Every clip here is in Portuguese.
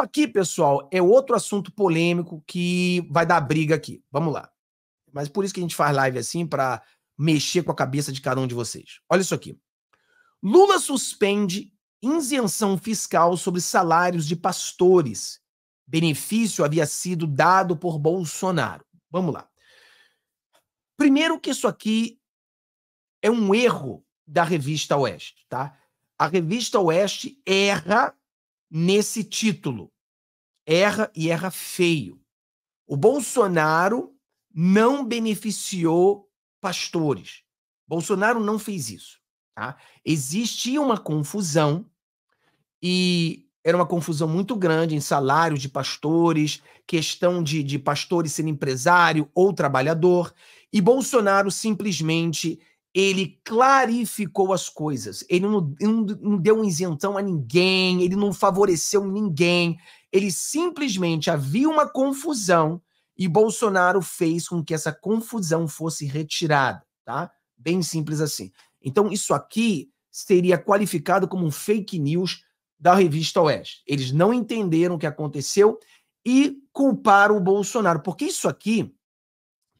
aqui, pessoal, é outro assunto polêmico que vai dar briga aqui. Vamos lá. Mas por isso que a gente faz live assim, para mexer com a cabeça de cada um de vocês. Olha isso aqui. Lula suspende isenção fiscal sobre salários de pastores. Benefício havia sido dado por Bolsonaro. Vamos lá. Primeiro que isso aqui é um erro da revista Oeste, tá? A revista Oeste erra nesse título. Erra e erra feio. O Bolsonaro não beneficiou pastores. Bolsonaro não fez isso. Tá? Existia uma confusão e era uma confusão muito grande em salários de pastores, questão de, de pastores ser empresário ou trabalhador, e Bolsonaro simplesmente ele clarificou as coisas. Ele não, não, deu um isentão a ninguém, ele não favoreceu ninguém. Ele simplesmente havia uma confusão e Bolsonaro fez com que essa confusão fosse retirada, tá? Bem simples assim. Então, isso aqui seria qualificado como um fake news da revista Oeste. Eles não entenderam o que aconteceu e culparam o Bolsonaro, porque isso aqui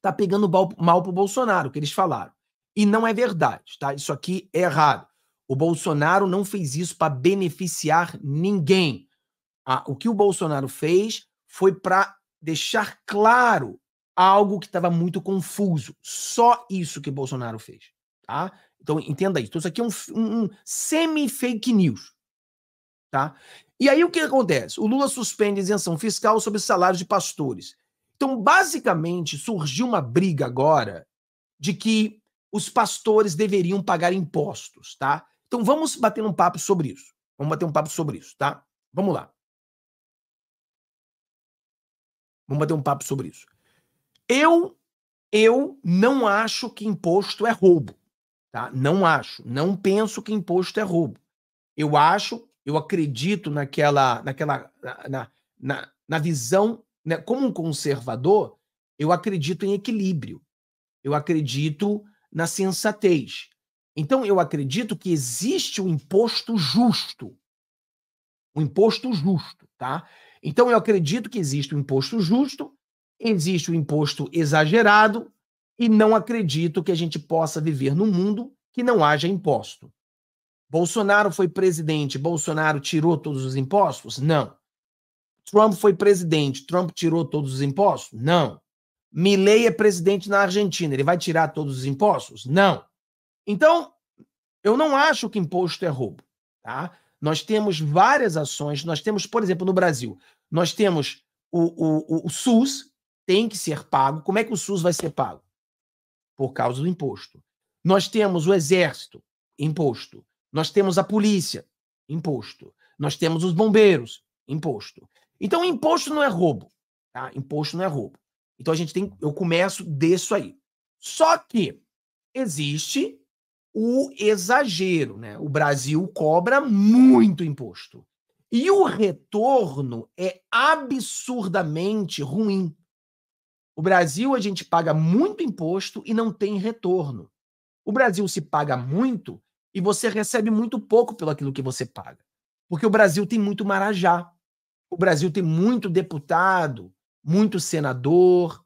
tá pegando mal, para pro Bolsonaro, que eles falaram. E não é verdade, tá? Isso aqui é errado. O Bolsonaro não fez isso para beneficiar ninguém. Ah, o que o Bolsonaro fez foi para deixar claro algo que estava muito confuso. Só isso que Bolsonaro fez, tá? Então entenda isso. Então, isso aqui é um, um, um semi-fake news, tá? E aí o que acontece? O Lula suspende isenção fiscal sobre salários de pastores. Então, basicamente, surgiu uma briga agora de que os pastores deveriam pagar impostos, tá? Então vamos bater um papo sobre isso. Vamos bater um papo sobre isso, tá? Vamos lá. Vamos bater um papo sobre isso. Eu eu não acho que imposto é roubo, tá? Não acho, não penso que imposto é roubo. Eu acho, eu acredito naquela naquela na, na, na visão, né? como um conservador, eu acredito em equilíbrio. Eu acredito na sensatez. Então, eu acredito que existe um imposto justo. Um imposto justo, tá? Então, eu acredito que existe um imposto justo, existe o um imposto exagerado, e não acredito que a gente possa viver num mundo que não haja imposto. Bolsonaro foi presidente, Bolsonaro tirou todos os impostos? Não. Trump foi presidente, Trump tirou todos os impostos? Não. Milei é presidente na Argentina, ele vai tirar todos os impostos? Não. Então, eu não acho que imposto é roubo, tá? Nós temos várias ações, nós temos, por exemplo, no Brasil, nós temos o, o, o SUS, tem que ser pago. Como é que o SUS vai ser pago? Por causa do imposto. Nós temos o Exército, imposto. Nós temos a polícia, imposto. Nós temos os bombeiros, imposto. Então, imposto não é roubo. Tá? Imposto não é roubo. Então a gente tem, eu começo disso aí. Só que existe o exagero, né? O Brasil cobra muito imposto. E o retorno é absurdamente ruim. O Brasil a gente paga muito imposto e não tem retorno. O Brasil se paga muito e você recebe muito pouco pelo aquilo que você paga. Porque o Brasil tem muito marajá. O Brasil tem muito deputado muito senador.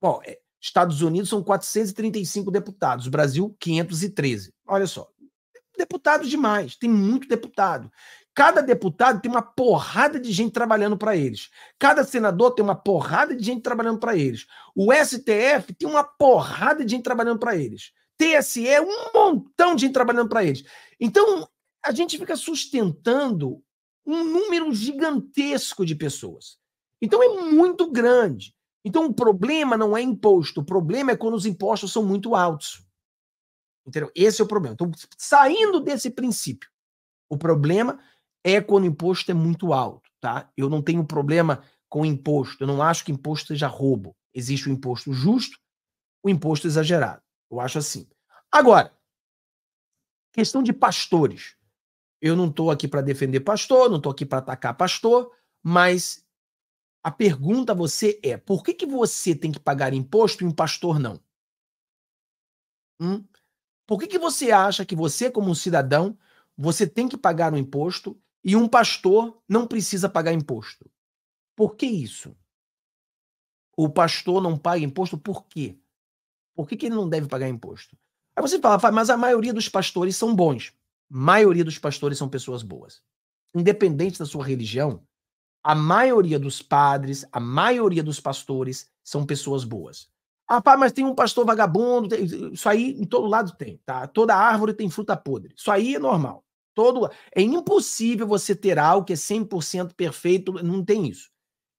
Bom, é, Estados Unidos são 435 deputados, Brasil 513. Olha só, deputados demais, tem muito deputado. Cada deputado tem uma porrada de gente trabalhando para eles. Cada senador tem uma porrada de gente trabalhando para eles. O STF tem uma porrada de gente trabalhando para eles. TSE, é um montão de gente trabalhando para eles. Então, a gente fica sustentando um número gigantesco de pessoas. Então é muito grande. Então o problema não é imposto, o problema é quando os impostos são muito altos. Entendeu? Esse é o problema. Então, saindo desse princípio, o problema é quando o imposto é muito alto, tá? Eu não tenho problema com imposto, eu não acho que imposto seja roubo. Existe o imposto justo, o imposto exagerado. Eu acho assim. Agora, questão de pastores. Eu não estou aqui para defender pastor, não estou aqui para atacar pastor, mas a pergunta a você é: por que, que você tem que pagar imposto e um pastor não? Hum? Por que, que você acha que você, como um cidadão, você tem que pagar um imposto e um pastor não precisa pagar imposto? Por que isso? O pastor não paga imposto por quê? Por que, que ele não deve pagar imposto? Aí você fala, mas a maioria dos pastores são bons. A maioria dos pastores são pessoas boas. Independente da sua religião, a maioria dos padres, a maioria dos pastores são pessoas boas. Ah, pá, mas tem um pastor vagabundo. Tem... Isso aí em todo lado tem, tá? Toda árvore tem fruta podre. Isso aí é normal. Todo... É impossível você ter algo que é 100% perfeito, não tem isso.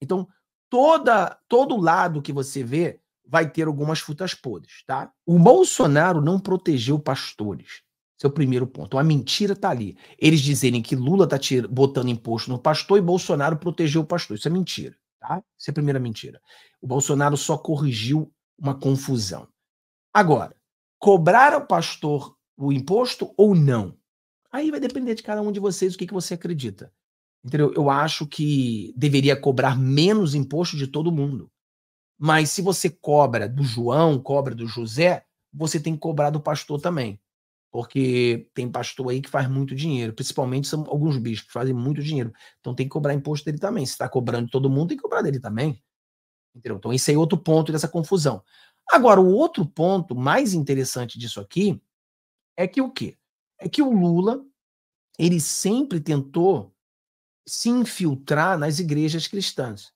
Então, toda, todo lado que você vê vai ter algumas frutas podres, tá? O Bolsonaro não protegeu pastores. Seu primeiro ponto. Então, a mentira está ali. Eles dizerem que Lula está botando imposto no pastor e Bolsonaro protegeu o pastor. Isso é mentira. Tá? Isso é a primeira mentira. O Bolsonaro só corrigiu uma confusão. Agora, cobrar ao pastor o imposto ou não? Aí vai depender de cada um de vocês o que, que você acredita. Entendeu? Eu acho que deveria cobrar menos imposto de todo mundo. Mas se você cobra do João, cobra do José, você tem que cobrar do pastor também. Porque tem pastor aí que faz muito dinheiro, principalmente são alguns bispos fazem muito dinheiro. Então tem que cobrar imposto dele também. Se está cobrando todo mundo, tem que cobrar dele também. Entendeu? Então esse é outro ponto dessa confusão. Agora, o outro ponto mais interessante disso aqui é que o quê? É que o Lula, ele sempre tentou se infiltrar nas igrejas cristãs.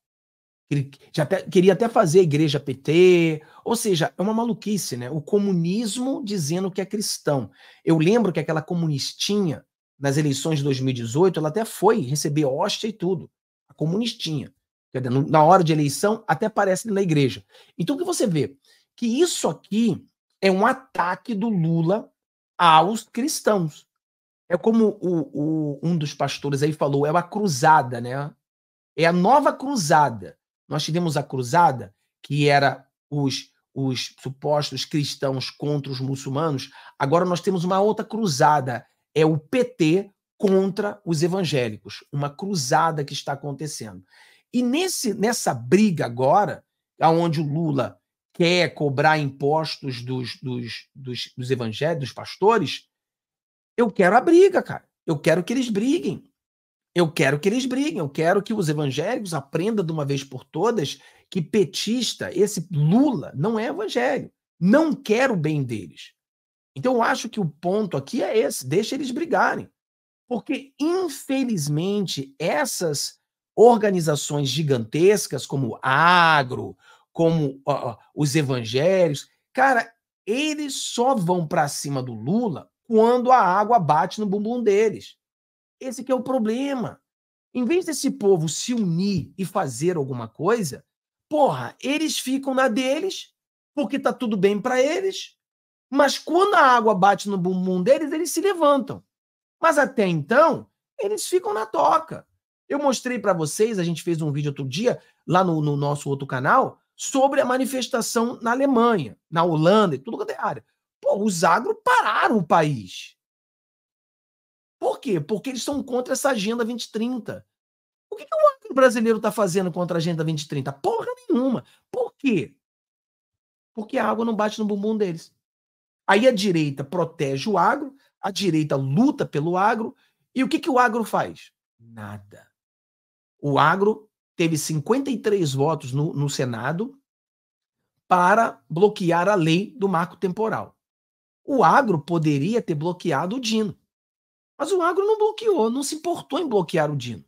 Ele já até, queria até fazer a igreja PT, ou seja, é uma maluquice, né? O comunismo dizendo que é cristão. Eu lembro que aquela comunistinha, nas eleições de 2018, ela até foi receber hóstia e tudo. A comunistinha. Na hora de eleição, até aparece na igreja. Então, o que você vê? Que isso aqui é um ataque do Lula aos cristãos. É como o, o, um dos pastores aí falou, é uma cruzada, né? É a nova cruzada. Nós tivemos a cruzada, que era os, os supostos cristãos contra os muçulmanos. Agora nós temos uma outra cruzada, é o PT contra os evangélicos, uma cruzada que está acontecendo. E nesse, nessa briga agora, aonde o Lula quer cobrar impostos dos, dos, dos, dos evangélicos, dos pastores, eu quero a briga, cara. Eu quero que eles briguem. Eu quero que eles briguem, eu quero que os evangélicos aprendam de uma vez por todas que petista, esse Lula, não é evangelho. Não quero o bem deles. Então eu acho que o ponto aqui é esse: deixa eles brigarem. Porque, infelizmente, essas organizações gigantescas, como Agro, como os evangélicos, cara, eles só vão para cima do Lula quando a água bate no bumbum deles. Esse que é o problema. Em vez desse povo se unir e fazer alguma coisa, porra, eles ficam na deles, porque tá tudo bem para eles, mas quando a água bate no bumbum deles, eles se levantam. Mas até então, eles ficam na toca. Eu mostrei para vocês, a gente fez um vídeo outro dia, lá no, no, nosso outro canal, sobre a manifestação na Alemanha, na Holanda e tudo quanto é área. Pô, os agro pararam o país quê? Porque eles são contra essa Agenda 2030. O que, que o agro brasileiro está fazendo contra a Agenda 2030? Porra nenhuma. Por quê? Porque a água não bate no bumbum deles. Aí a direita protege o agro, a direita luta pelo agro, e o que, que o agro faz? Nada. O agro teve 53 votos no, no Senado para bloquear a lei do marco temporal. O agro poderia ter bloqueado o Dino. Mas o agro não bloqueou, não se importou em bloquear o Dino.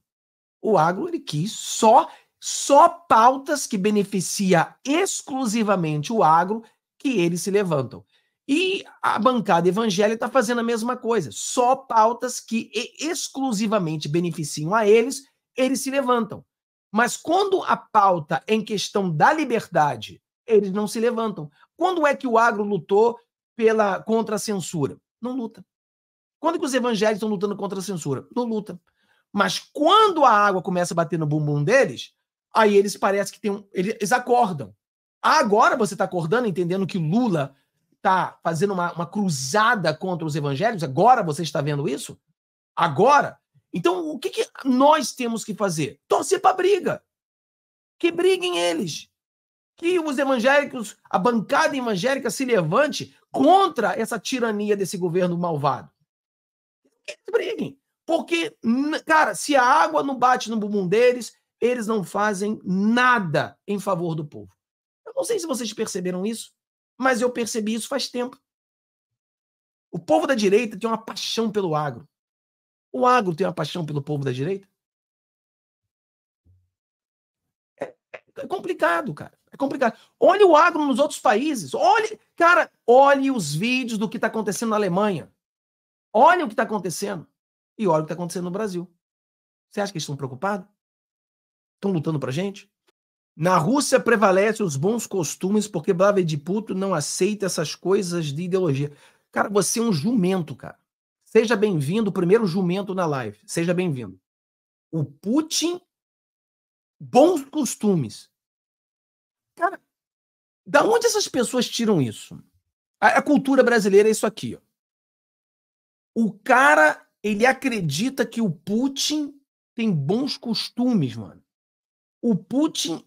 O agro ele quis só só pautas que beneficia exclusivamente o agro que eles se levantam. E a bancada evangélica está fazendo a mesma coisa. Só pautas que exclusivamente beneficiam a eles, eles se levantam. Mas quando a pauta é em questão da liberdade, eles não se levantam. Quando é que o agro lutou pela contra a censura? Não luta. Quando que os evangélicos estão lutando contra a censura? Não luta. Mas quando a água começa a bater no bumbum deles, aí eles parece que tem um, eles acordam. Agora você está acordando, entendendo que Lula está fazendo uma, uma cruzada contra os evangélicos. Agora você está vendo isso? Agora? Então o que, que nós temos que fazer? Torcer para briga. Que briguem eles. Que os evangélicos, a bancada evangélica se levante contra essa tirania desse governo malvado eles briguem. Porque, cara, se a água não bate no bumbum deles, eles não fazem nada em favor do povo. Eu não sei se vocês perceberam isso, mas eu percebi isso faz tempo. O povo da direita tem uma paixão pelo agro. O agro tem uma paixão pelo povo da direita? É, é, é complicado, cara. É complicado. Olhe o agro nos outros países. Olhe, cara, olhe os vídeos do que está acontecendo na Alemanha. Olha o que está acontecendo e olha o que está acontecendo no Brasil. Você acha que eles estão preocupados? Estão lutando para gente? Na Rússia prevalecem os bons costumes porque Vladimir Putin não aceita essas coisas de ideologia. Cara, você é um jumento, cara. Seja bem-vindo, primeiro jumento na live. Seja bem-vindo. O Putin, bons costumes. Cara, da onde essas pessoas tiram isso? A, a cultura brasileira é isso aqui, ó. O cara, ele acredita que o Putin tem bons costumes, mano. O Putin.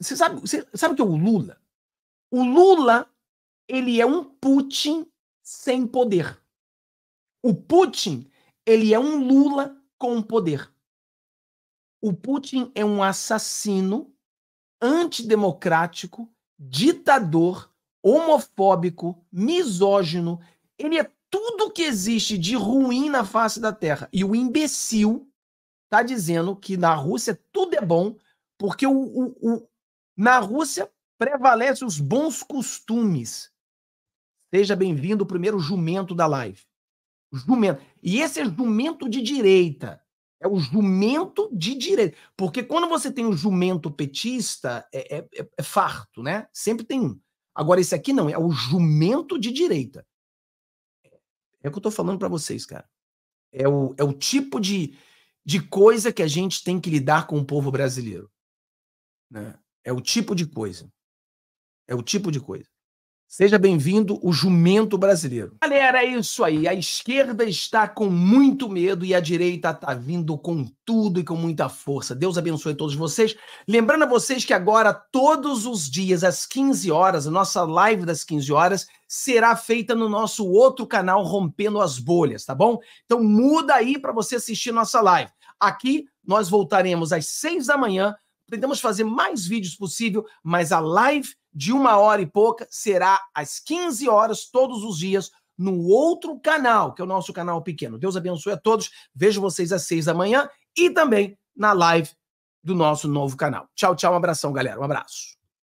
Você sabe, você sabe o que é o Lula? O Lula, ele é um Putin sem poder. O Putin, ele é um Lula com poder. O Putin é um assassino antidemocrático, ditador, homofóbico, misógino. Ele é tudo que existe de ruim na face da Terra. E o imbecil tá dizendo que na Rússia tudo é bom, porque o, o, o na Rússia prevalecem os bons costumes. Seja bem-vindo o primeiro jumento da live. Jumento. E esse é jumento de direita. É o jumento de direita. Porque quando você tem o jumento petista, é, é, é, é farto, né? Sempre tem um. Agora, esse aqui não, é o jumento de direita. É o que eu tô falando para vocês, cara. É o, é o tipo de, de coisa que a gente tem que lidar com o povo brasileiro. Né? É o tipo de coisa. É o tipo de coisa. Seja bem-vindo o jumento brasileiro. Galera, é isso aí. A esquerda está com muito medo e a direita está vindo com tudo e com muita força. Deus abençoe todos vocês. Lembrando a vocês que agora, todos os dias, às 15 horas, a nossa live das 15 horas será feita no nosso outro canal, Rompendo as Bolhas, tá bom? Então muda aí para você assistir nossa live. Aqui nós voltaremos às 6 da manhã. Tentamos fazer mais vídeos possível, mas a live de uma hora e pouca, será às 15 horas, todos os dias, no outro canal, que é o nosso canal pequeno. Deus abençoe a todos. Vejo vocês às seis da manhã e também na live do nosso novo canal. Tchau, tchau. Um abração, galera. Um abraço.